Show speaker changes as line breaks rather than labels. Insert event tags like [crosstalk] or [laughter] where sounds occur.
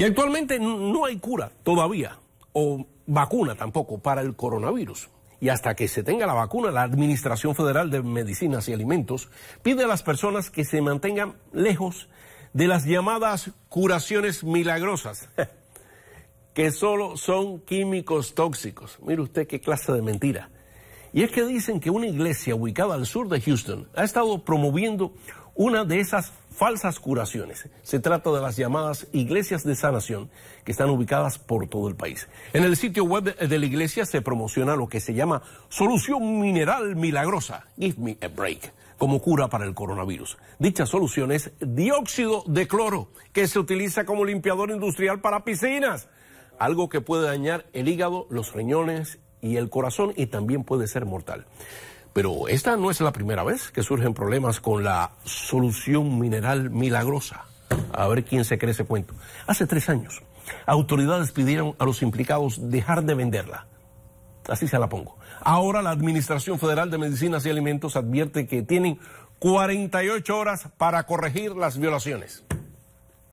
Y actualmente no hay cura todavía, o vacuna tampoco, para el coronavirus. Y hasta que se tenga la vacuna, la Administración Federal de Medicinas y Alimentos pide a las personas que se mantengan lejos de las llamadas curaciones milagrosas, [laughs] que solo son químicos tóxicos. Mire usted qué clase de mentira. Y es que dicen que una iglesia ubicada al sur de Houston ha estado promoviendo una de esas falsas curaciones. Se trata de las llamadas iglesias de sanación que están ubicadas por todo el país. En el sitio web de la iglesia se promociona lo que se llama solución mineral milagrosa, Give Me a Break, como cura para el coronavirus. Dicha solución es dióxido de cloro, que se utiliza como limpiador industrial para piscinas, algo que puede dañar el hígado, los riñones y el corazón y también puede ser mortal. Pero esta no es la primera vez que surgen problemas con la solución mineral milagrosa. A ver quién se cree ese cuento. Hace tres años, autoridades pidieron a los implicados dejar de venderla. Así se la pongo. Ahora la Administración Federal de Medicinas y Alimentos advierte que tienen 48 horas para corregir las violaciones.